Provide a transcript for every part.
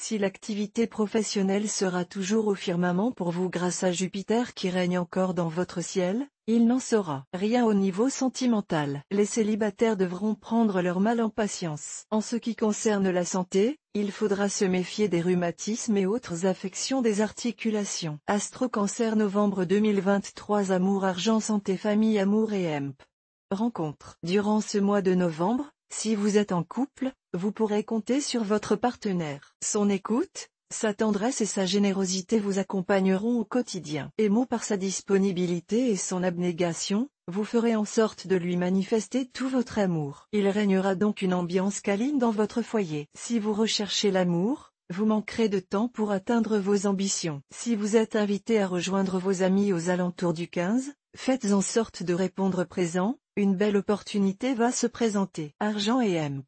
Si l'activité professionnelle sera toujours au firmament pour vous grâce à Jupiter qui règne encore dans votre ciel, il n'en sera rien au niveau sentimental. Les célibataires devront prendre leur mal en patience. En ce qui concerne la santé, il faudra se méfier des rhumatismes et autres affections des articulations. Astro Cancer novembre 2023 Amour Argent Santé Famille Amour et EMP Rencontre Durant ce mois de novembre, si vous êtes en couple, vous pourrez compter sur votre partenaire. Son écoute, sa tendresse et sa générosité vous accompagneront au quotidien. mot par sa disponibilité et son abnégation, vous ferez en sorte de lui manifester tout votre amour. Il régnera donc une ambiance câline dans votre foyer. Si vous recherchez l'amour, vous manquerez de temps pour atteindre vos ambitions. Si vous êtes invité à rejoindre vos amis aux alentours du 15, faites en sorte de répondre présent, une belle opportunité va se présenter. Argent et EMP.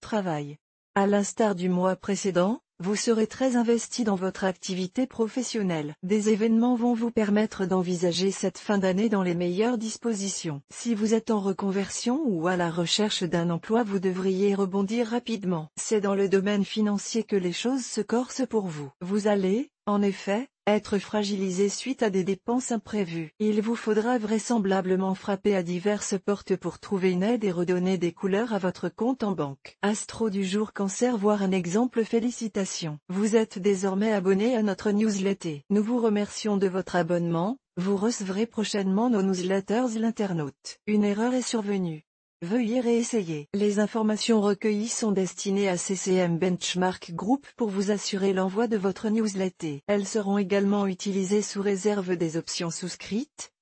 Travail. À l'instar du mois précédent, vous serez très investi dans votre activité professionnelle. Des événements vont vous permettre d'envisager cette fin d'année dans les meilleures dispositions. Si vous êtes en reconversion ou à la recherche d'un emploi, vous devriez rebondir rapidement. C'est dans le domaine financier que les choses se corsent pour vous. Vous allez, en effet, être fragilisé suite à des dépenses imprévues. Il vous faudra vraisemblablement frapper à diverses portes pour trouver une aide et redonner des couleurs à votre compte en banque. Astro du jour cancer voir un exemple félicitations. Vous êtes désormais abonné à notre newsletter. Nous vous remercions de votre abonnement, vous recevrez prochainement nos newsletters l'internaute. Une erreur est survenue. Veuillez réessayer. Les informations recueillies sont destinées à CCM Benchmark Group pour vous assurer l'envoi de votre newsletter. Elles seront également utilisées sous réserve des options souscrites,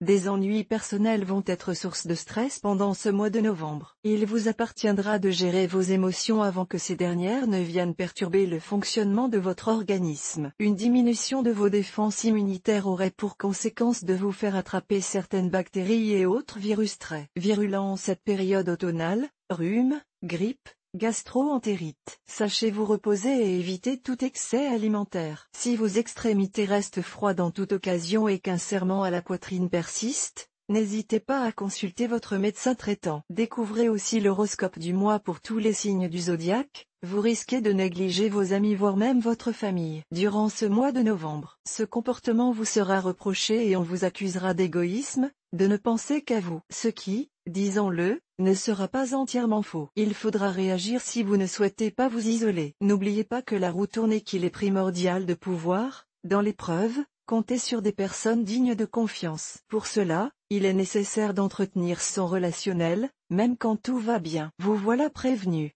Des ennuis personnels vont être source de stress pendant ce mois de novembre. Il vous appartiendra de gérer vos émotions avant que ces dernières ne viennent perturber le fonctionnement de votre organisme. Une diminution de vos défenses immunitaires aurait pour conséquence de vous faire attraper certaines bactéries et autres virus très virulents en cette période automnale, rhume, grippe, Gastro-entérite. Sachez vous reposer et éviter tout excès alimentaire. Si vos extrémités restent froides en toute occasion et qu'un serment à la poitrine persiste, n'hésitez pas à consulter votre médecin traitant. Découvrez aussi l'horoscope du mois pour tous les signes du zodiaque. Vous risquez de négliger vos amis voire même votre famille. Durant ce mois de novembre, ce comportement vous sera reproché et on vous accusera d'égoïsme, de ne penser qu'à vous. Ce qui, disons-le, ne sera pas entièrement faux. Il faudra réagir si vous ne souhaitez pas vous isoler. N'oubliez pas que la roue tournée qu'il est primordial de pouvoir, dans l'épreuve, compter sur des personnes dignes de confiance. Pour cela, il est nécessaire d'entretenir son relationnel, même quand tout va bien. Vous voilà prévenu.